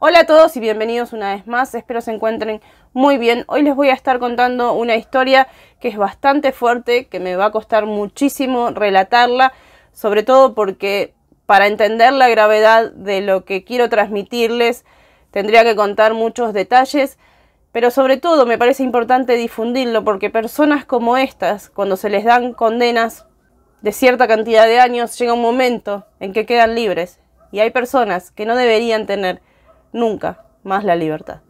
Hola a todos y bienvenidos una vez más, espero se encuentren muy bien. Hoy les voy a estar contando una historia que es bastante fuerte, que me va a costar muchísimo relatarla, sobre todo porque para entender la gravedad de lo que quiero transmitirles tendría que contar muchos detalles, pero sobre todo me parece importante difundirlo porque personas como estas, cuando se les dan condenas de cierta cantidad de años, llega un momento en que quedan libres y hay personas que no deberían tener nunca más la libertad.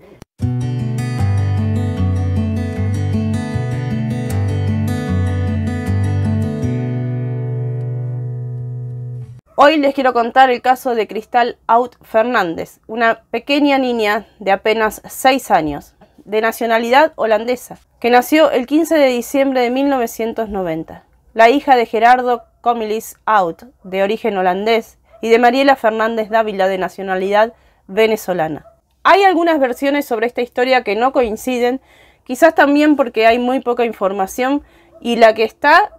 Hoy les quiero contar el caso de Cristal Out Fernández, una pequeña niña de apenas 6 años, de nacionalidad holandesa, que nació el 15 de diciembre de 1990. La hija de Gerardo Comilis Out, de origen holandés, y de Mariela Fernández Dávila, de nacionalidad venezolana. Hay algunas versiones sobre esta historia que no coinciden, quizás también porque hay muy poca información y la que está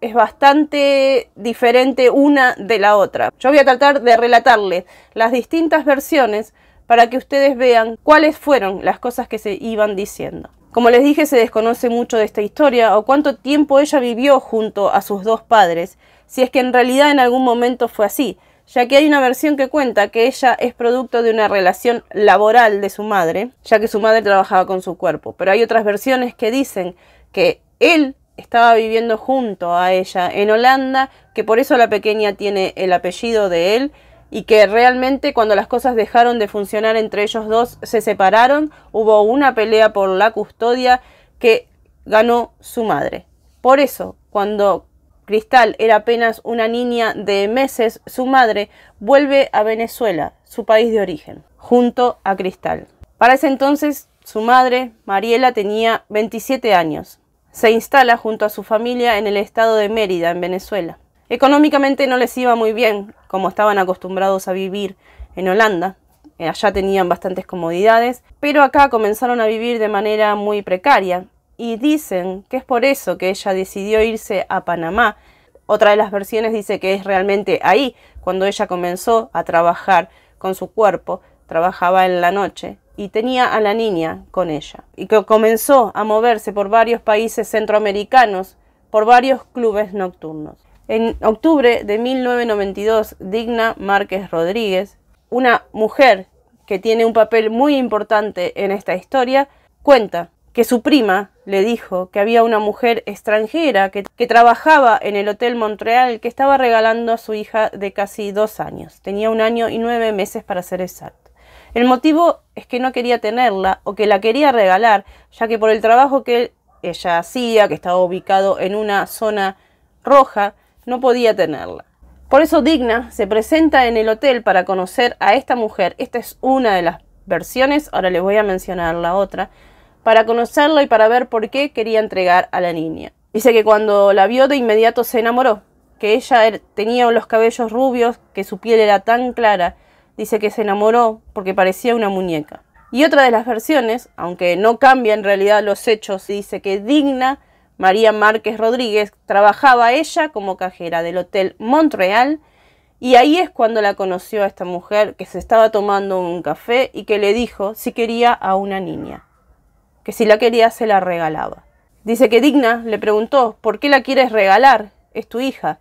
es bastante diferente una de la otra. Yo voy a tratar de relatarles las distintas versiones para que ustedes vean cuáles fueron las cosas que se iban diciendo. Como les dije, se desconoce mucho de esta historia o cuánto tiempo ella vivió junto a sus dos padres, si es que en realidad en algún momento fue así, ya que hay una versión que cuenta que ella es producto de una relación laboral de su madre, ya que su madre trabajaba con su cuerpo. Pero hay otras versiones que dicen que él estaba viviendo junto a ella en Holanda, que por eso la pequeña tiene el apellido de él y que realmente cuando las cosas dejaron de funcionar entre ellos dos se separaron, hubo una pelea por la custodia que ganó su madre. Por eso, cuando Cristal era apenas una niña de meses, su madre vuelve a Venezuela, su país de origen, junto a Cristal. Para ese entonces, su madre, Mariela, tenía 27 años. Se instala junto a su familia en el estado de Mérida, en Venezuela. Económicamente no les iba muy bien, como estaban acostumbrados a vivir en Holanda. Eh, allá tenían bastantes comodidades, pero acá comenzaron a vivir de manera muy precaria, y dicen que es por eso que ella decidió irse a Panamá otra de las versiones dice que es realmente ahí cuando ella comenzó a trabajar con su cuerpo, trabajaba en la noche y tenía a la niña con ella y que comenzó a moverse por varios países centroamericanos, por varios clubes nocturnos. En octubre de 1992, Digna Márquez Rodríguez, una mujer que tiene un papel muy importante en esta historia, cuenta que su prima le dijo que había una mujer extranjera que, trabajaba en el Hotel Montreal que estaba regalando a su hija de casi dos años. Tenía un año y nueve meses para ser exacto. El motivo es que no quería tenerla o que la quería regalar, ya que por el trabajo que ella hacía, que estaba ubicado en una zona roja, no podía tenerla. Por eso Digna se presenta en el hotel para conocer a esta mujer. Esta es una de las versiones, ahora les voy a mencionar la otra, para conocerlo y para ver por qué quería entregar a la niña. Dice que cuando la vio de inmediato se enamoró, que ella er, tenía los cabellos rubios, que su piel era tan clara, dice que se enamoró porque parecía una muñeca. Y otra de las versiones, aunque no cambia en realidad los hechos, dice que digna María Márquez Rodríguez trabajaba ella como cajera del Hotel Montreal y ahí es cuando la conoció a esta mujer que se estaba tomando un café y que le dijo si quería a una niña que si la quería se la regalaba. Dice que Digna le preguntó, ¿por qué la quieres regalar? Es tu hija.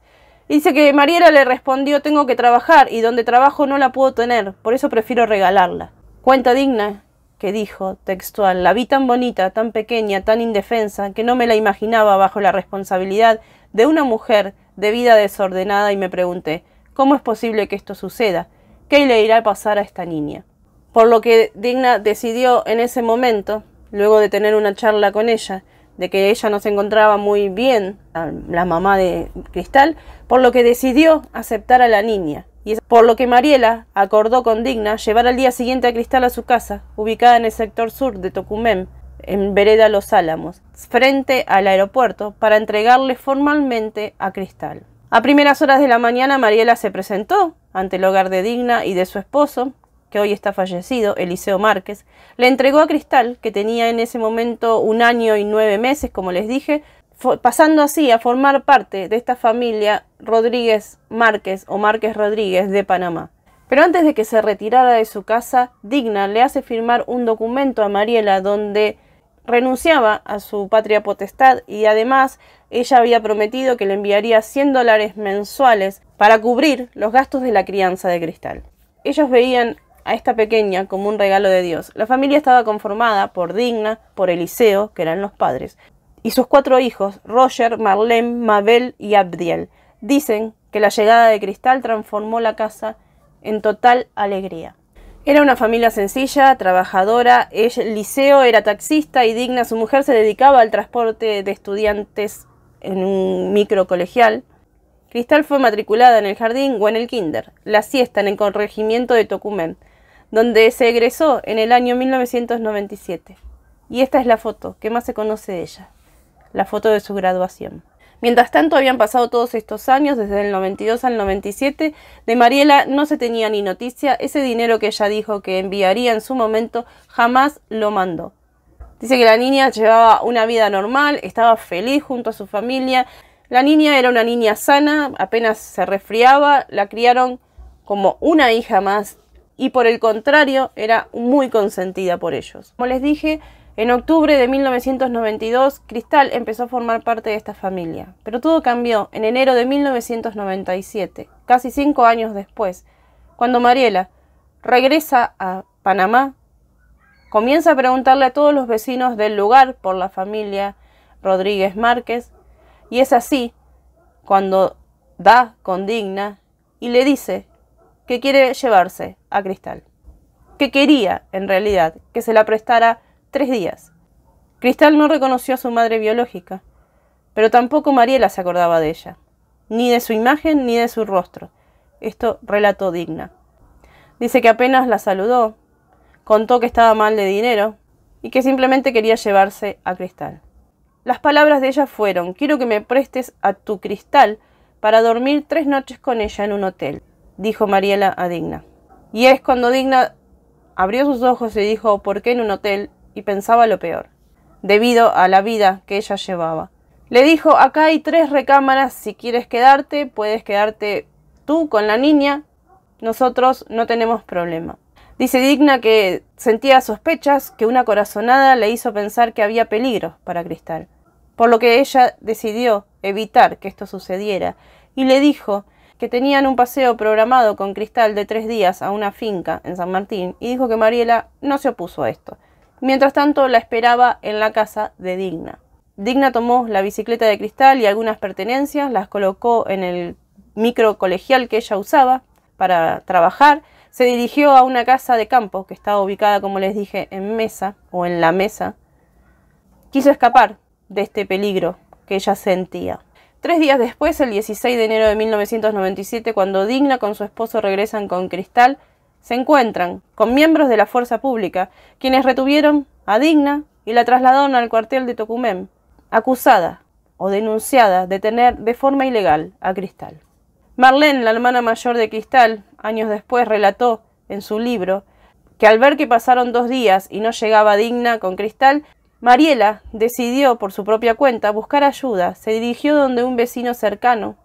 dice que Mariela le respondió, tengo que trabajar y donde trabajo no la puedo tener, por eso prefiero regalarla. Cuenta Digna que dijo, textual, la vi tan bonita, tan pequeña, tan indefensa, que no me la imaginaba bajo la responsabilidad de una mujer de vida desordenada y me pregunté, ¿cómo es posible que esto suceda? ¿Qué le irá a pasar a esta niña? Por lo que Digna decidió en ese momento luego de tener una charla con ella, de que ella no se encontraba muy bien, la mamá de Cristal, por lo que decidió aceptar a la niña. Y por lo que Mariela acordó con Digna llevar al día siguiente a Cristal a su casa, ubicada en el sector sur de Tocumen, en Vereda Los Álamos, frente al aeropuerto, para entregarle formalmente a Cristal. A primeras horas de la mañana, Mariela se presentó ante el hogar de Digna y de su esposo, que hoy está fallecido, Eliseo Márquez, le entregó a Cristal, que tenía en ese momento un año y nueve meses, como les dije, pasando así a formar parte de esta familia Rodríguez Márquez o Márquez Rodríguez de Panamá. Pero antes de que se retirara de su casa, Digna le hace firmar un documento a Mariela donde renunciaba a su patria potestad y además ella había prometido que le enviaría 100 dólares mensuales para cubrir los gastos de la crianza de Cristal. Ellos veían a esta pequeña como un regalo de Dios. La familia estaba conformada por Digna, por Eliseo, que eran los padres, y sus cuatro hijos, Roger, Marlene, Mabel y Abdiel. Dicen que la llegada de Cristal transformó la casa en total alegría. Era una familia sencilla, trabajadora, Eliseo era taxista y Digna, su mujer, se dedicaba al transporte de estudiantes en un micro colegial. Cristal fue matriculada en el jardín o en el kinder, la siesta en el corregimiento de Tocumen donde se egresó en el año 1997. Y esta es la foto que más se conoce de ella, la foto de su graduación. Mientras tanto habían pasado todos estos años, desde el 92 al 97, de Mariela no se tenía ni noticia, ese dinero que ella dijo que enviaría en su momento jamás lo mandó. Dice que la niña llevaba una vida normal, estaba feliz junto a su familia, la niña era una niña sana, apenas se resfriaba, la criaron como una hija más y por el contrario era muy consentida por ellos. Como les dije, en octubre de 1992, Cristal empezó a formar parte de esta familia, pero todo cambió en enero de 1997, casi cinco años después, cuando Mariela regresa a Panamá, comienza a preguntarle a todos los vecinos del lugar por la familia Rodríguez Márquez, y es así cuando da con Digna y le dice que quiere llevarse a Cristal, que quería, en realidad, que se la prestara tres días. Cristal no reconoció a su madre biológica, pero tampoco Mariela se acordaba de ella, ni de su imagen ni de su rostro. Esto relató Digna. Dice que apenas la saludó, contó que estaba mal de dinero y que simplemente quería llevarse a Cristal. Las palabras de ella fueron, quiero que me prestes a tu Cristal para dormir tres noches con ella en un hotel, dijo Mariela a Digna. Y es cuando Digna abrió sus ojos y dijo, ¿por qué en un hotel? y pensaba lo peor, debido a la vida que ella llevaba. Le dijo, acá hay tres recámaras, si quieres quedarte, puedes quedarte tú con la niña, nosotros no tenemos problema. Dice Digna que sentía sospechas que una corazonada le hizo pensar que había peligro para Cristal, por lo que ella decidió evitar que esto sucediera y le dijo que tenían un paseo programado con Cristal de tres días a una finca en San Martín y dijo que Mariela no se opuso a esto. Mientras tanto, la esperaba en la casa de Digna. Digna tomó la bicicleta de Cristal y algunas pertenencias, las colocó en el micro colegial que ella usaba para trabajar, se dirigió a una casa de campo que estaba ubicada, como les dije, en mesa o en la mesa. Quiso escapar de este peligro que ella sentía. Tres días después, el 16 de enero de 1997, cuando Digna con su esposo regresan con Cristal, se encuentran con miembros de la fuerza pública, quienes retuvieron a Digna y la trasladaron al cuartel de Tocumen, acusada o denunciada de tener de forma ilegal a Cristal. Marlene, la hermana mayor de Cristal, años después relató en su libro que al ver que pasaron dos días y no llegaba digna con Cristal, Mariela decidió por su propia cuenta buscar ayuda, se dirigió donde un vecino cercano,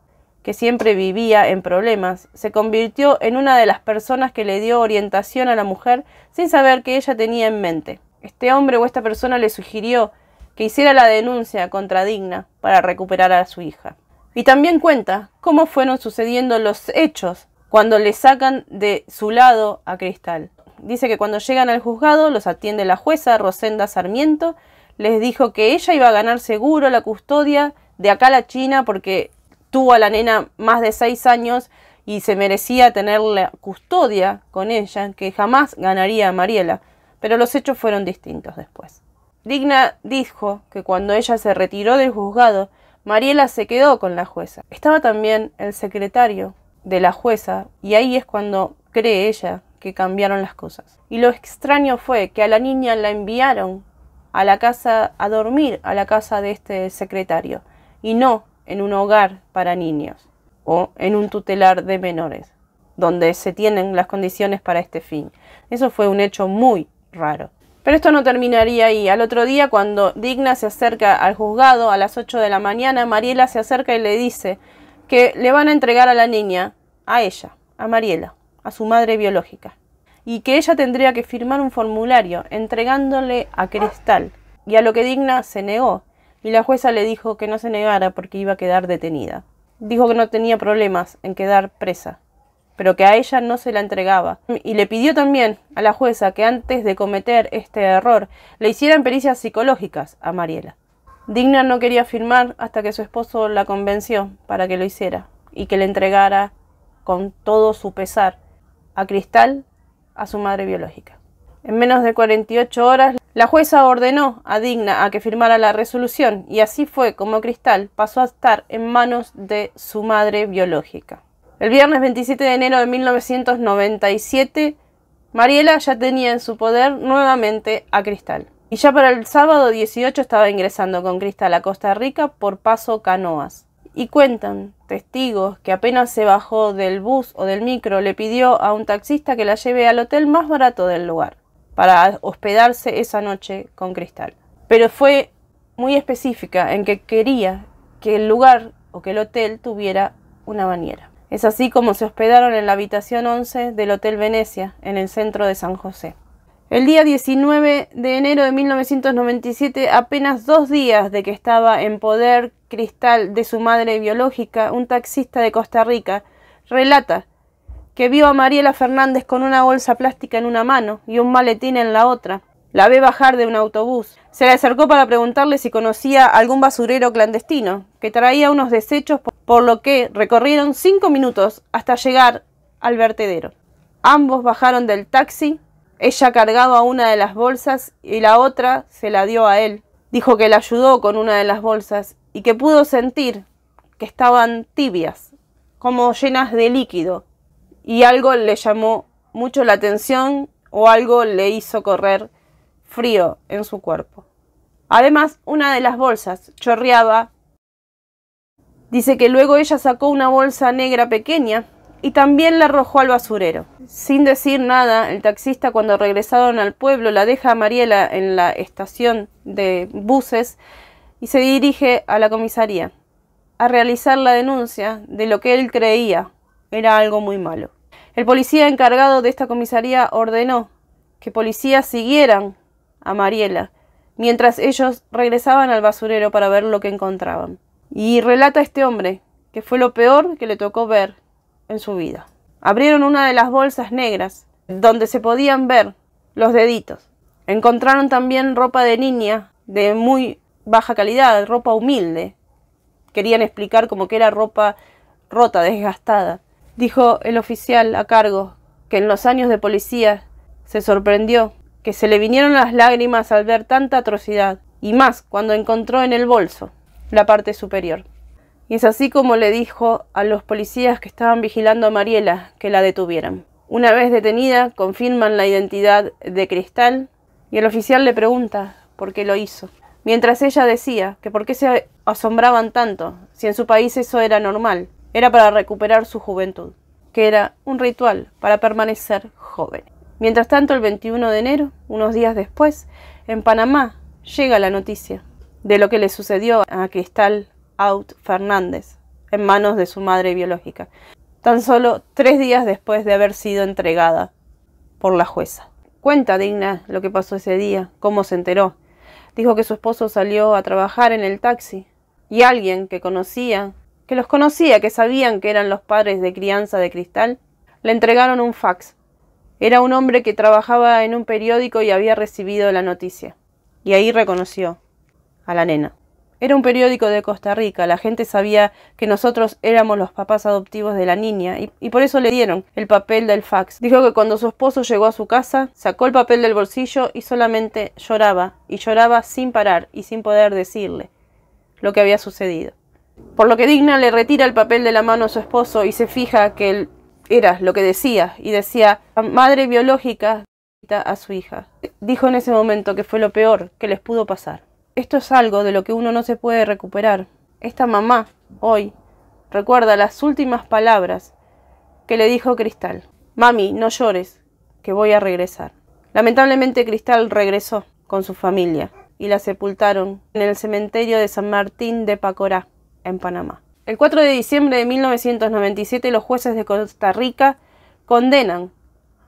que siempre vivía en problemas, se convirtió en una de las personas que le dio orientación a la mujer sin saber qué ella tenía en mente. Este hombre o esta persona le sugirió que hiciera la denuncia contra Digna para recuperar a su hija. Y también cuenta cómo fueron sucediendo los hechos cuando le sacan de su lado a Cristal. Dice que cuando llegan al juzgado los atiende la jueza Rosenda Sarmiento, les dijo que ella iba a ganar seguro la custodia de acá a la China porque tuvo a la nena más de seis años y se merecía tener la custodia con ella, que jamás ganaría a Mariela, pero los hechos fueron distintos después. Digna dijo que cuando ella se retiró del juzgado, Mariela se quedó con la jueza. Estaba también el secretario de la jueza y ahí es cuando cree ella que cambiaron las cosas. Y lo extraño fue que a la niña la enviaron a la casa a dormir a la casa de este secretario y no en un hogar para niños o en un tutelar de menores, donde se tienen las condiciones para este fin. Eso fue un hecho muy raro. Pero esto no terminaría ahí. Al otro día, cuando Digna se acerca al juzgado a las 8 de la mañana, Mariela se acerca y le dice que le van a entregar a la niña, a ella, a Mariela a su madre biológica, y que ella tendría que firmar un formulario entregándole a Cristal y a lo que Digna se negó, y la jueza le dijo que no se negara porque iba a quedar detenida. Dijo que no tenía problemas en quedar presa, pero que a ella no se la entregaba. Y le pidió también a la jueza que antes de cometer este error le hicieran pericias psicológicas a Mariela. Digna no quería firmar hasta que su esposo la convenció para que lo hiciera y que le entregara con todo su pesar a Cristal, a su madre biológica. En menos de 48 horas, la jueza ordenó a Digna a que firmara la resolución y así fue como Cristal pasó a estar en manos de su madre biológica. El viernes 27 de enero de 1997, Mariela ya tenía en su poder nuevamente a Cristal. Y ya para el sábado 18 estaba ingresando con Cristal a Costa Rica por Paso Canoas y cuentan testigos que apenas se bajó del bus o del micro le pidió a un taxista que la lleve al hotel más barato del lugar para hospedarse esa noche con Cristal. Pero fue muy específica en que quería que el lugar o que el hotel tuviera una bañera. Es así como se hospedaron en la habitación 11 del Hotel Venecia, en el centro de San José. El día 19 de enero de 1997, apenas dos días de que estaba en poder cristal de su madre biológica, un taxista de Costa Rica relata que vio a Mariela Fernández con una bolsa plástica en una mano y un maletín en la otra. La ve bajar de un autobús. Se le acercó para preguntarle si conocía algún basurero clandestino que traía unos desechos, por lo que recorrieron cinco minutos hasta llegar al vertedero. Ambos bajaron del taxi ella cargaba una de las bolsas y la otra se la dio a él. Dijo que la ayudó con una de las bolsas y que pudo sentir que estaban tibias, como llenas de líquido. Y algo le llamó mucho la atención o algo le hizo correr frío en su cuerpo. Además, una de las bolsas chorreaba. Dice que luego ella sacó una bolsa negra pequeña y también la arrojó al basurero. Sin decir nada, el taxista cuando regresaron al pueblo la deja a Mariela en la estación de buses y se dirige a la comisaría a realizar la denuncia de lo que él creía era algo muy malo. El policía encargado de esta comisaría ordenó que policías siguieran a Mariela mientras ellos regresaban al basurero para ver lo que encontraban. Y relata este hombre que fue lo peor que le tocó ver su vida. Abrieron una de las bolsas negras donde se podían ver los deditos. Encontraron también ropa de niña de muy baja calidad, ropa humilde. Querían explicar como que era ropa rota, desgastada. Dijo el oficial a cargo que en los años de policía se sorprendió, que se le vinieron las lágrimas al ver tanta atrocidad, y más cuando encontró en el bolso la parte superior. Y es así como le dijo a los policías que estaban vigilando a Mariela que la detuvieran. Una vez detenida, confirman la identidad de Cristal y el oficial le pregunta por qué lo hizo. Mientras ella decía que por qué se asombraban tanto, si en su país eso era normal, era para recuperar su juventud, que era un ritual para permanecer joven. Mientras tanto, el 21 de enero, unos días después, en Panamá llega la noticia de lo que le sucedió a Cristal Out Fernández, en manos de su madre biológica, tan solo tres días después de haber sido entregada por la jueza. Cuenta Digna lo que pasó ese día, cómo se enteró. Dijo que su esposo salió a trabajar en el taxi y alguien que conocía, que los conocía, que sabían que eran los padres de crianza de cristal, le entregaron un fax. Era un hombre que trabajaba en un periódico y había recibido la noticia. Y ahí reconoció a la nena. Era un periódico de Costa Rica, la gente sabía que nosotros éramos los papás adoptivos de la niña y, por eso le dieron el papel del fax. Dijo que cuando su esposo llegó a su casa, sacó el papel del bolsillo y solamente lloraba, y lloraba sin parar y sin poder decirle lo que había sucedido. Por lo que Digna le retira el papel de la mano a su esposo y se fija que él era lo que decía, y decía madre biológica a su hija. Dijo en ese momento que fue lo peor que les pudo pasar. Esto es algo de lo que uno no se puede recuperar. Esta mamá, hoy, recuerda las últimas palabras que le dijo Cristal. Mami, no llores, que voy a regresar. Lamentablemente Cristal regresó con su familia y la sepultaron en el cementerio de San Martín de Pacorá, en Panamá. El 4 de diciembre de 1997 los jueces de Costa Rica condenan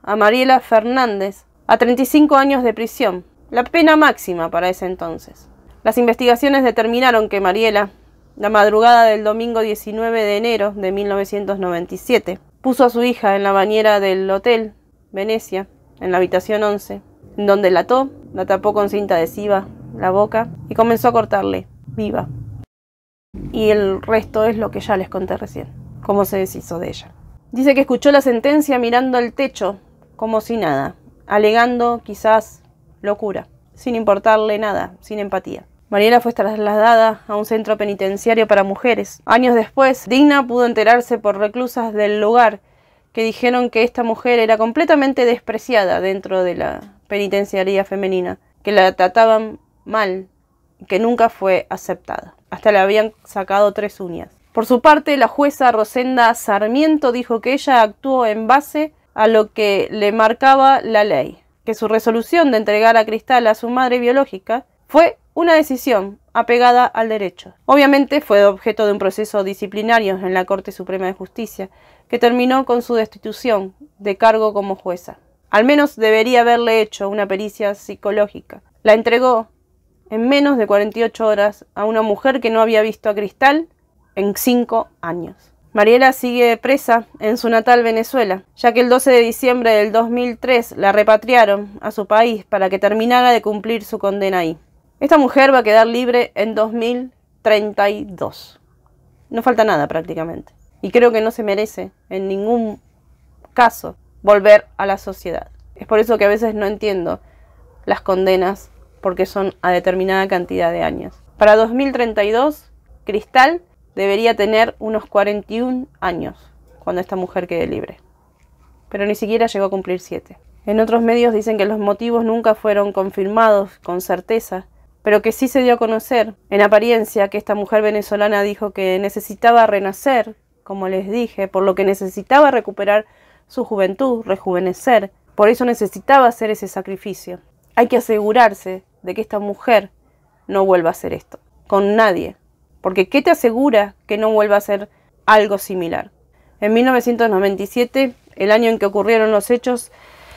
a Mariela Fernández a 35 años de prisión, la pena máxima para ese entonces. Las investigaciones determinaron que Mariela, la madrugada del domingo 19 de enero de 1997, puso a su hija en la bañera del hotel Venecia, en la habitación 11, donde la ató, la tapó con cinta adhesiva la boca y comenzó a cortarle, viva. Y el resto es lo que ya les conté recién, cómo se deshizo de ella. Dice que escuchó la sentencia mirando al techo, como si nada, alegando quizás locura sin importarle nada, sin empatía. Mariela fue trasladada a un centro penitenciario para mujeres. Años después, Digna pudo enterarse por reclusas del lugar que dijeron que esta mujer era completamente despreciada dentro de la penitenciaría femenina, que la trataban mal, que nunca fue aceptada. Hasta le habían sacado tres uñas. Por su parte, la jueza Rosenda Sarmiento dijo que ella actuó en base a lo que le marcaba la ley que su resolución de entregar a Cristal a su madre biológica fue una decisión apegada al derecho. Obviamente fue objeto de un proceso disciplinario en la Corte Suprema de Justicia, que terminó con su destitución de cargo como jueza. Al menos debería haberle hecho una pericia psicológica. La entregó en menos de 48 horas a una mujer que no había visto a Cristal en 5 años. Mariela sigue presa en su natal Venezuela, ya que el 12 de diciembre del 2003 la repatriaron a su país para que terminara de cumplir su condena ahí. Esta mujer va a quedar libre en 2032. No falta nada prácticamente. Y creo que no se merece en ningún caso volver a la sociedad. Es por eso que a veces no entiendo las condenas porque son a determinada cantidad de años. Para 2032, Cristal debería tener unos 41 años cuando esta mujer quede libre, pero ni siquiera llegó a cumplir 7. En otros medios dicen que los motivos nunca fueron confirmados con certeza, pero que sí se dio a conocer, en apariencia, que esta mujer venezolana dijo que necesitaba renacer, como les dije, por lo que necesitaba recuperar su juventud, rejuvenecer, por eso necesitaba hacer ese sacrificio. Hay que asegurarse de que esta mujer no vuelva a hacer esto, con nadie, porque ¿qué te asegura que no vuelva a ser algo similar? En 1997, el año en que ocurrieron los hechos,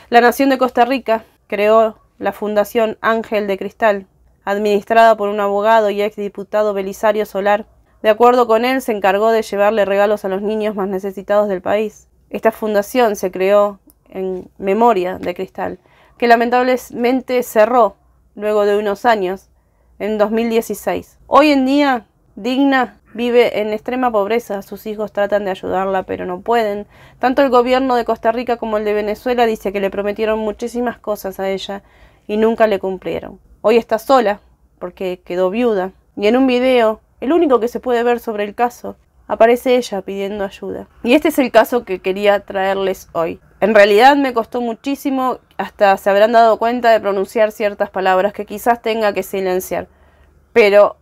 la nación de Costa Rica creó la Fundación Ángel de Cristal, administrada por un abogado y exdiputado Belisario Solar. De acuerdo con él, se encargó de llevarle regalos a los niños más necesitados del país. Esta fundación se creó en memoria de Cristal, que lamentablemente cerró luego de unos años, en 2016. Hoy en día digna, vive en extrema pobreza, sus hijos tratan de ayudarla pero no pueden. Tanto el gobierno de Costa Rica como el de Venezuela dice que le prometieron muchísimas cosas a ella y nunca le cumplieron. Hoy está sola porque quedó viuda y en un video, el único que se puede ver sobre el caso, aparece ella pidiendo ayuda. Y este es el caso que quería traerles hoy. En realidad me costó muchísimo, hasta se habrán dado cuenta de pronunciar ciertas palabras que quizás tenga que silenciar. Pero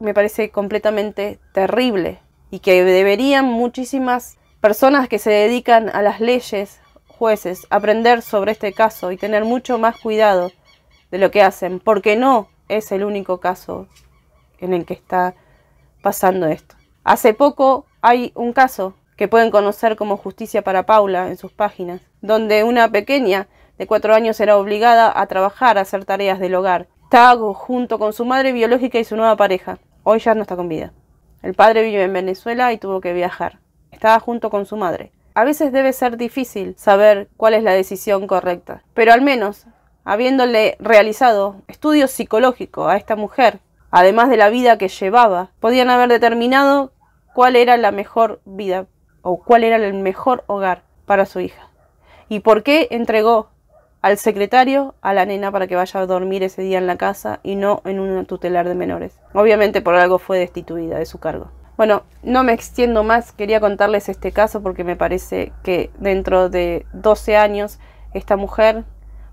me parece completamente terrible y que deberían muchísimas personas que se dedican a las leyes, jueces, aprender sobre este caso y tener mucho más cuidado de lo que hacen, porque no es el único caso en el que está pasando esto. Hace poco hay un caso que pueden conocer como Justicia para Paula en sus páginas, donde una pequeña de cuatro años era obligada a trabajar, a hacer tareas del hogar. Tago junto con su madre biológica y su nueva pareja. Hoy ya no está con vida. El padre vive en Venezuela y tuvo que viajar. Estaba junto con su madre. A veces debe ser difícil saber cuál es la decisión correcta, pero al menos, habiéndole realizado estudio psicológico a esta mujer, además de la vida que llevaba, podían haber determinado cuál era la mejor vida o cuál era el mejor hogar para su hija y por qué entregó al secretario, a la nena para que vaya a dormir ese día en la casa y no en un tutelar de menores. Obviamente por algo fue destituida de su cargo. Bueno, no me extiendo más, quería contarles este caso porque me parece que dentro de 12 años esta mujer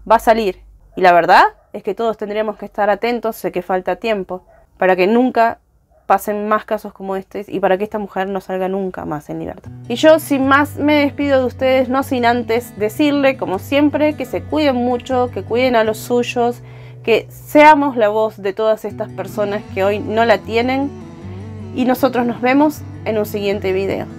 va a salir. Y la verdad es que todos tendríamos que estar atentos, sé que falta tiempo, para que nunca pasen más casos como este y para que esta mujer no salga nunca más en libertad. Y yo sin más me despido de ustedes, no sin antes decirle, como siempre, que se cuiden mucho, que cuiden a los suyos, que seamos la voz de todas estas personas que hoy no la tienen y nosotros nos vemos en un siguiente video.